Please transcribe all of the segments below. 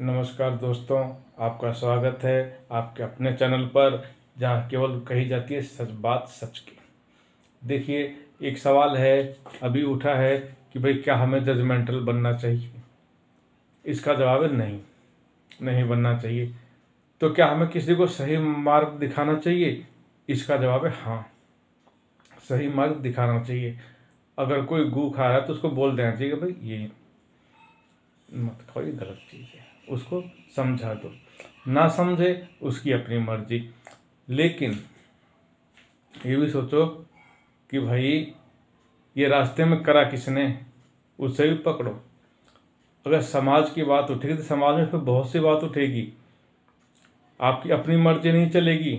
नमस्कार दोस्तों आपका स्वागत है आपके अपने चैनल पर जहाँ केवल कही जाती है सच बात सच की देखिए एक सवाल है अभी उठा है कि भाई क्या हमें जजमेंटल बनना चाहिए इसका जवाब है नहीं नहीं बनना चाहिए तो क्या हमें किसी को सही मार्ग दिखाना चाहिए इसका जवाब है हाँ सही मार्ग दिखाना चाहिए अगर कोई गू खा रहा है तो उसको बोल देना चाहिए भाई ये मत खाओ ये गलत चीज़ है उसको समझा दो ना समझे उसकी अपनी मर्जी लेकिन ये भी सोचो कि भाई ये रास्ते में करा किसने उससे भी पकड़ो अगर समाज की बात उठेगी तो समाज में फिर बहुत सी बात उठेगी आपकी अपनी मर्जी नहीं चलेगी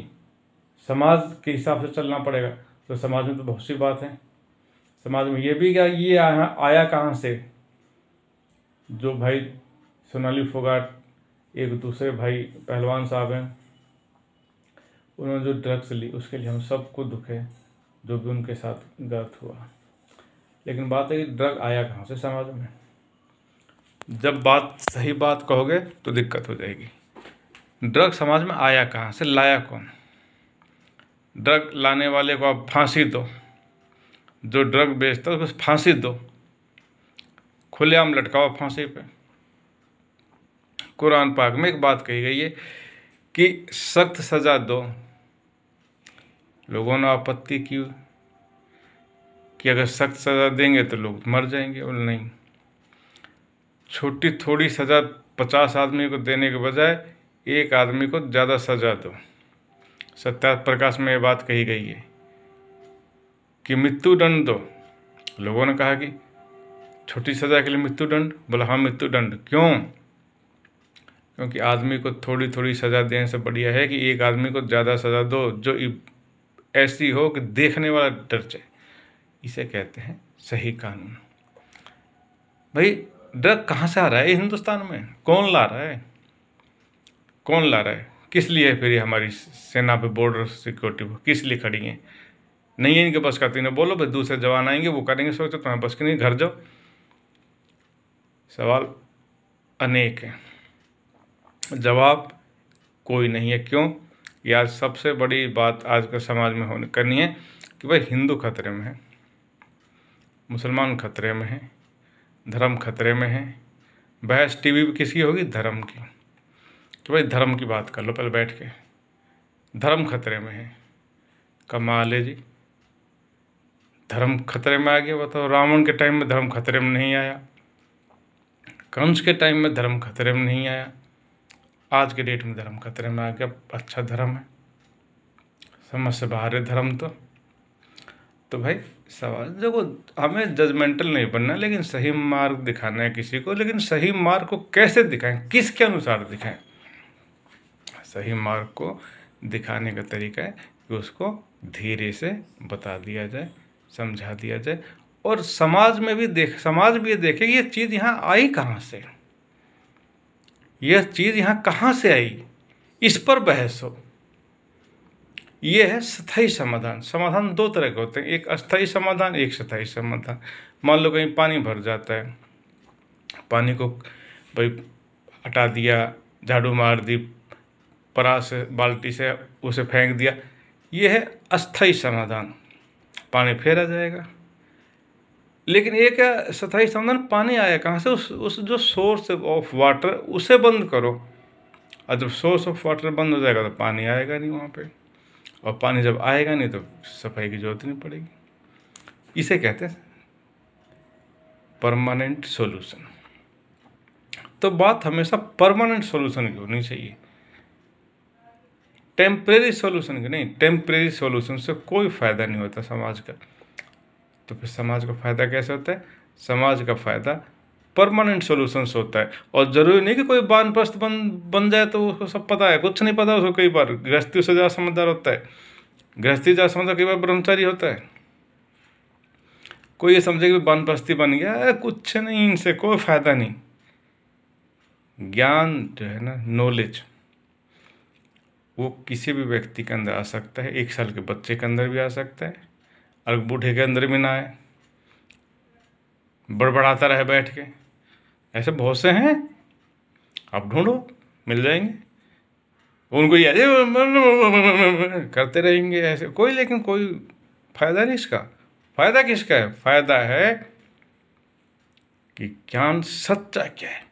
समाज के हिसाब से चलना पड़ेगा तो समाज में तो बहुत सी बात है समाज में ये भी क्या ये आया, आया कहाँ से जो भाई सोनाली फोगाट एक दूसरे भाई पहलवान साहब हैं उन्होंने जो ड्रग्स ली उसके लिए हम सबको दुख है जो भी उनके साथ गलत हुआ लेकिन बात है कि ड्रग आया कहाँ से समाज में जब बात सही बात कहोगे तो दिक्कत हो जाएगी ड्रग समाज में आया कहाँ से लाया कौन ड्रग लाने वाले को आप फांसी दो जो ड्रग बेचता है उसको फांसी दो खुलेआम लटकाओ फांसी पे कुरान पाक में एक बात कही गई है कि सख्त सज़ा दो लोगों ने आपत्ति की कि अगर सख्त सज़ा देंगे तो लोग मर जाएंगे और नहीं छोटी थोड़ी सज़ा पचास आदमी को देने के बजाय एक आदमी को ज़्यादा सज़ा दो सत्या प्रकाश में ये बात कही गई है कि मृत्यु दंड दो लोगों ने कहा कि छोटी सज़ा के लिए मृत्यु दंड बोला हाँ मृत्यु दंड क्यों क्योंकि आदमी को थोड़ी थोड़ी सज़ा देने से बढ़िया है कि एक आदमी को ज़्यादा सज़ा दो जो ऐसी हो कि देखने वाला डर जाए इसे कहते हैं सही कानून भाई ड्रग कहाँ से आ रहा है हिंदुस्तान में कौन ला रहा है कौन ला रहा है किस लिए फिर हमारी सेना पे बॉर्डर सिक्योरिटी किस लिए खड़ी है नहीं है इनके बस का तीनों बोलो भाई दूसरे जवान आएंगे वो करेंगे सोचो तुम्हारे बस के नहीं घर जाओ सवाल अनेक हैं जवाब कोई नहीं है क्यों यार सबसे बड़ी बात आज के समाज में होने करनी है कि भाई हिंदू खतरे में है मुसलमान खतरे में है धर्म खतरे में है बहस टीवी भी किसी होगी धर्म की कि भाई धर्म की बात कर लो पहले बैठ के धर्म खतरे में है कमाल है जी धर्म खतरे में आ गया बताओ रावण के टाइम में धर्म खतरे में नहीं आया कंस के टाइम में धर्म खतरे में नहीं आया आज के डेट में धर्म खतरे में आ गया अच्छा धर्म है समझ से बाहर है धर्म तो तो भाई सवाल देखो हमें जजमेंटल नहीं बनना लेकिन सही मार्ग दिखाना है किसी को लेकिन सही मार्ग को कैसे दिखाएं किसके अनुसार दिखाएं सही मार्ग को दिखाने का तरीका है कि उसको धीरे से बता दिया जाए समझा दिया जाए और समाज में भी देख समाज भी देखे ये चीज़ यहाँ आई कहाँ से यह चीज़ यहाँ कहाँ से आई इस पर बहस हो यह है स्थायी समाधान समाधान दो तरह के होते हैं एक अस्थाई समाधान एक स्थायी समाधान मान लो कहीं पानी भर जाता है पानी को भाई हटा दिया झाड़ू मार दी परा से बाल्टी से उसे फेंक दिया यह है अस्थाई समाधान पानी फेरा जाएगा लेकिन एक स्थाई समाधान पानी आया कहाँ से उस उस जो सोर्स ऑफ वाटर उसे बंद करो और जब सोर्स ऑफ वाटर बंद हो जाएगा तो पानी आएगा नहीं वहाँ पे और पानी जब आएगा नहीं तो सफाई की जरूरत नहीं पड़ेगी इसे कहते हैं परमानेंट सॉल्यूशन तो बात हमेशा परमानेंट सॉल्यूशन की होनी चाहिए टेम्परेरी सॉल्यूशन की नहीं टेम्परेरी सॉल्यूशन से कोई फ़ायदा नहीं होता समाज का तो फिर समाज का फ़ायदा कैसे होता है समाज का फ़ायदा परमानेंट सोल्यूशंस होता है और ज़रूरी नहीं कि कोई बानप्रस्त बन बन जाए तो उसको सब पता है कुछ नहीं पता उसको कई बार गृहस्थी से ज़्यादा समझदार होता है गृहस्थी ज़्यादा समझदार कई बार ब्रह्मचारी होता है कोई ये समझे कि बानप्रस्ती बन गया कुछ नहीं इनसे कोई फ़ायदा नहीं ज्ञान जो है ना नॉलेज वो किसी भी व्यक्ति के अंदर आ सकता है एक साल के बच्चे के अंदर भी आ सकता है अर्घ बूढ़े के अंदर भी ना आए बड़बड़ाता रहे बैठ के ऐसे बहुत से हैं आप ढूंढो मिल जाएंगे उनको ये करते रहेंगे ऐसे कोई लेकिन कोई फायदा नहीं इसका फायदा किसका है फायदा है कि ज्ञान सच्चा क्या है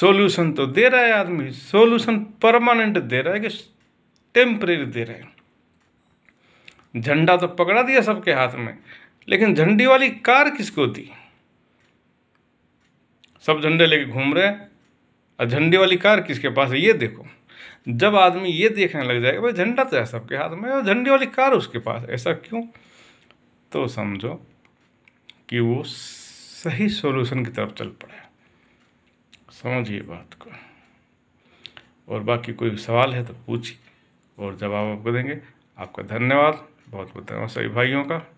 सॉल्यूशन तो दे रहा है आदमी सॉल्यूशन परमानेंट दे रहा है कि टेम्परेरी दे रहा है झंडा तो पकड़ा दिया सबके हाथ में लेकिन झंडी वाली कार किसको दी सब झंडे लेके घूम रहे और झंडी वाली कार किसके पास है ये देखो जब आदमी ये देखने लग जाएगा भाई झंडा तो है सबके हाथ में और झंडी वाली कार उसके पास ऐसा क्यों तो समझो कि वो सही सॉल्यूशन की तरफ चल पड़े समझिए बात को और बाकी कोई सवाल है तो पूछिए और जवाब आपको देंगे आपका धन्यवाद बहुत बहुत धन्यवाद सभी भाइयों का